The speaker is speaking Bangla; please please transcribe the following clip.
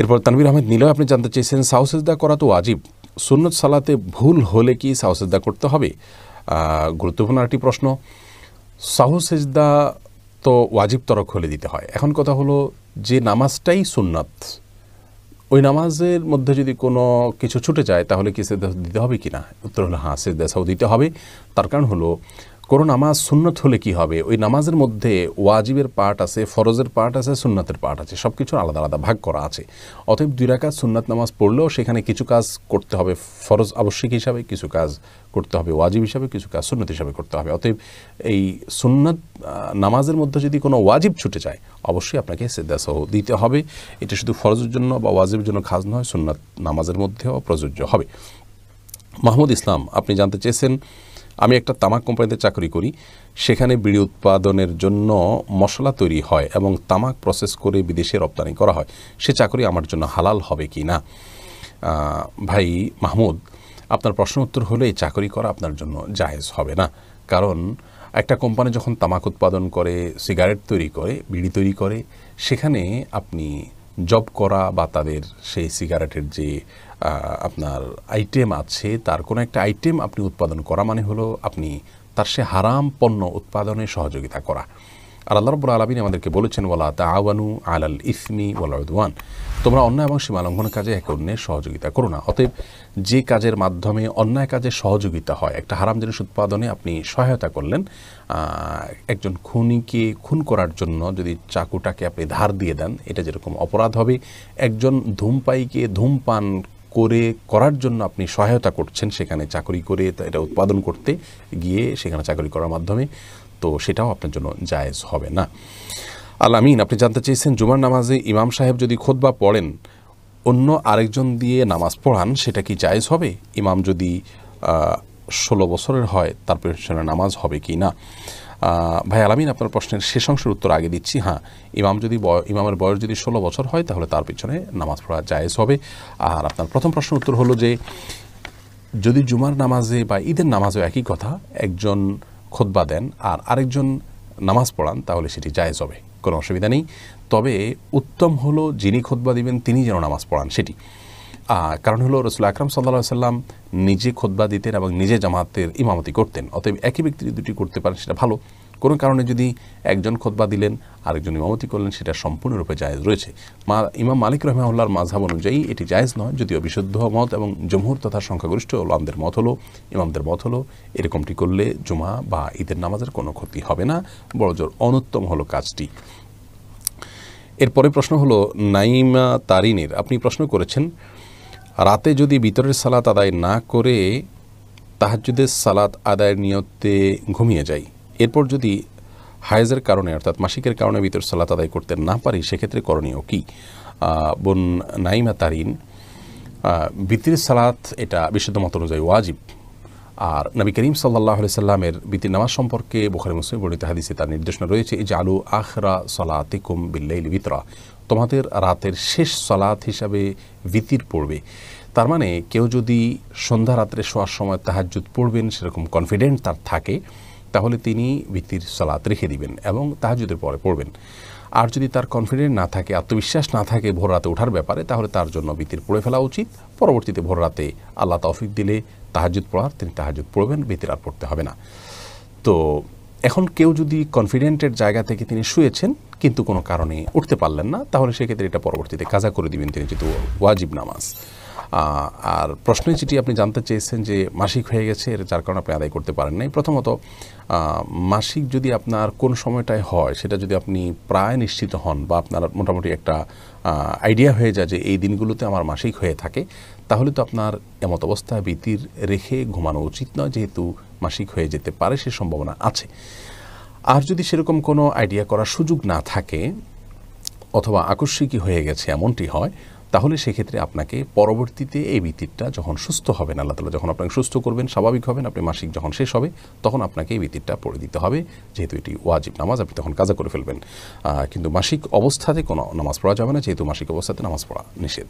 এরপর তানবির আহমেদ নিলয় আপনি জানতে চেয়েছেন সাউসেজদা করা তো আজীব সুন্নত সালাতে ভুল হলে কি সাউসেজদা করতে হবে গুরুত্বপূর্ণ একটি প্রশ্ন সাহসেজদা তো ওয়াজিব তরক হলে দিতে হয় এখন কথা হলো যে নামাজটাই সুন্নাত ওই নামাজের মধ্যে যদি কোনো কিছু ছুটে যায় তাহলে কি সেদ্ধ দিতে হবে কি না উত্তর হলো হ্যাঁ সেদ্ধ দিতে হবে তার কারণ হলো কোনো নামাজ সুন্নত হলে কি হবে ওই নামাজের মধ্যে ওয়াজিবের পার্ট আছে ফরজের পার্ট আছে সুন্নাতের পার্ট আছে সব কিছুর আলাদা আলাদা ভাগ করা আছে অতএব দুই রাকাত সুন্নাত নামাজ পড়লেও সেখানে কিছু কাজ করতে হবে ফরজ আবশ্যিক হিসাবে কিছু কাজ করতে হবে ওয়াজিব হিসাবে কিছু কাজ সুন্নত হিসাবে করতে হবে অতএব এই সুন্নাত নামাজের মধ্যে যদি কোনো ওয়াজিব ছুটে যায় অবশ্যই আপনাকে সেদ্দাসহ দিতে হবে এটা শুধু ফরজের জন্য বা ওয়াজিবের জন্য খাজ নয় সুন্নাত নামাজের মধ্যেও প্রযোজ্য হবে মাহমুদ ইসলাম আপনি জানতে চেয়েছেন আমি একটা তামাক কোম্পানিতে চাকরি করি সেখানে বিড়ি উৎপাদনের জন্য মশলা তৈরি হয় এবং তামাক প্রসেস করে বিদেশে রপ্তানি করা হয় সে চাকরি আমার জন্য হালাল হবে কি না ভাই মাহমুদ আপনার প্রশ্ন উত্তর হলো এই চাকরি করা আপনার জন্য জায়েজ হবে না কারণ একটা কোম্পানি যখন তামাক উৎপাদন করে সিগারেট তৈরি করে বিড়ি তৈরি করে সেখানে আপনি জব করা বা তাদের সেই সিগারেটের যে আপনার আইটেম আছে তার কোনো একটা আইটেম আপনি উৎপাদন করা মানে হলো আপনি তার সে হারাম পণ্য উৎপাদনে সহযোগিতা করা আর আল্লাহ রব্বুল আলমিন আমাদেরকে বলেছেন ওলা তা আওয়ানু আলাল ইসমি ওয়ালাউদ্দান তোমরা অন্যায় এবং সীমালঙ্ঘন কাজে এক অন্যের সহযোগিতা করো না অতএব যে কাজের মাধ্যমে অন্যায় কাজে সহযোগিতা হয় একটা হারাম জিনিস উৎপাদনে আপনি সহায়তা করলেন একজন খুনিকে খুন করার জন্য যদি চাকুটাকে আপনি ধার দিয়ে দেন এটা যেরকম অপরাধ হবে একজন ধূমপাইকে ধূমপান করে করার জন্য আপনি সহায়তা করছেন সেখানে চাকরি করে এটা উৎপাদন করতে গিয়ে সেখানে চাকরি করার মাধ্যমে তো সেটাও আপনার জন্য জায়েজ হবে না আল আমিন আপনি জানতে চেয়েছেন জুমার নামাজে ইমাম সাহেব যদি খোদবা পড়েন অন্য আরেকজন দিয়ে নামাজ পড়ান সেটা কি জায়েজ হবে ইমাম যদি ষোলো বছরের হয় তার পেছনে নামাজ হবে কি না ভাই আলামিন আপনার প্রশ্নের শেষ অংশের উত্তর আগে দিচ্ছি হ্যাঁ ইমাম যদি ইমামের বয়স যদি ষোলো বছর হয় তাহলে তার পিছনে নামাজ পড়া জায়েজ হবে আর আপনার প্রথম প্রশ্নের উত্তর হলো যে যদি জুমার নামাজে বা ঈদের নামাজেও একই কথা একজন খোদবা দেন আর আরেকজন নামাজ পড়ান তাহলে সেটি জায়েজ হবে কোনো অসুবিধা নেই তবে উত্তম হলো যিনি খোদবা দিবেন তিনি যেন নামাজ পড়ান সেটি কারণ হলো রসুল আকরাম সাল্লা সাল্লাম নিজে খোদবা দিতেন এবং নিজে জামাতের ইমামতি করতেন অতএব একই ব্যক্তি দুটি করতে পারেন সেটা ভালো কোনো কারণে যদি একজন খোদবা দিলেন আরেকজন ইমামতি করলেন সেটা সম্পূর্ণরূপে জায়েজ রয়েছে মা ইমাম মালিক রহমাউল্লাহর মাঝহাব অনুযায়ী এটি জায়েজ নয় যদিও বিশুদ্ধ মত এবং জমহুর তথা সংখ্যাগরিষ্ঠ ওলামদের মত হলো ইমামদের মত হলো এরকমটি করলে জুমা বা ঈদের নামাজের কোনো ক্ষতি হবে না বড়জোর অনুত্তম হলো কাজটি এরপরে প্রশ্ন হলো নাইমা তারিনের আপনি প্রশ্ন করেছেন রাতে যদি বিতরের সালাত আদায় না করে তাহাজুদের সালাত আদায়ের নিয়তে ঘুমিয়ে যায় এরপর যদি হায়েজের কারণে অর্থাৎ মাসিকের কারণে ভিতর সালাত আদায় করতে না পারি সেক্ষেত্রে করণীয় কি বোন নাইমা তারিন বিতির সালাত এটা বিশুদ্ধ মত অনুযায়ী ওয়াজিব আর নবী করিম সাল্লাহ সাল্লামের বিতির নামাজ সম্পর্কে বোখারি মুসলিম বর্ণিত হাদিসে তার নির্দেশনা রয়েছে যে আলু আখরা সলাতিকুম বিল্লাইল বিতরা তোমাদের রাতের শেষ সলাত হিসাবে বিতির পড়বে তার মানে কেউ যদি সন্ধ্যা রাত্রে শোয়ার সময় তাহাজুত পড়বেন সেরকম কনফিডেন্ট তার থাকে তাহলে তিনি ভিত্তির সালাত রেখে দিবেন এবং তাহাজুদের পরে পড়বেন আর যদি তার কনফিডেন্ট না থাকে আত্মবিশ্বাস না থাকে ভোর রাতে ওঠার ব্যাপারে তাহলে তার জন্য ভিত্তির পড়ে ফেলা উচিত পরবর্তীতে ভোর রাতে আল্লাহ তফিক দিলে তাহাজুদ পড়ার তিনি তাহাজুদ পড়বেন ভিত্তির আর পড়তে হবে না তো এখন কেউ যদি কনফিডেন্টের জায়গা থেকে তিনি শুয়েছেন কিন্তু কোনো কারণে উঠতে পারলেন না তাহলে সেক্ষেত্রে এটা পরবর্তীতে কাজা করে দিবেন তিনি যেহেতু ওয়াজিব নামাজ আর প্রশ্নে যেটি আপনি জানতে চেয়েছেন যে মাসিক হয়ে গেছে এর যার কারণে আপনি আদায় করতে পারেন নাই প্রথমত মাসিক যদি আপনার কোন সময়টায় হয় সেটা যদি আপনি প্রায় নিশ্চিত হন বা আপনার মোটামুটি একটা আইডিয়া হয়ে যায় যে এই দিনগুলোতে আমার মাসিক হয়ে থাকে তাহলে তো আপনার এমত অবস্থা বিতির রেখে ঘুমানো উচিত নয় যেহেতু মাসিক হয়ে যেতে পারে সে সম্ভাবনা আছে আর যদি সেরকম কোনো আইডিয়া করার সুযোগ না থাকে অথবা আকস্মিকই হয়ে গেছে এমনটি হয় তাহলে সেক্ষেত্রে আপনাকে পরবর্তীতে এই ভিত্তিরটা যখন সুস্থ হবেন আল্লাহ তালা যখন আপনাকে সুস্থ করবেন স্বাভাবিক হবেন আপনি মাসিক যখন শেষ হবে তখন আপনাকে এই ভিত্তিরটা পড়ে দিতে হবে যেহেতু এটি ওয়াজিব নামাজ আপনি তখন কাজা করে ফেলবেন কিন্তু মাসিক অবস্থাতে কোনো নামাজ পড়া যাবে না যেহেতু মাসিক অবস্থাতে নামাজ পড়া নিষেধ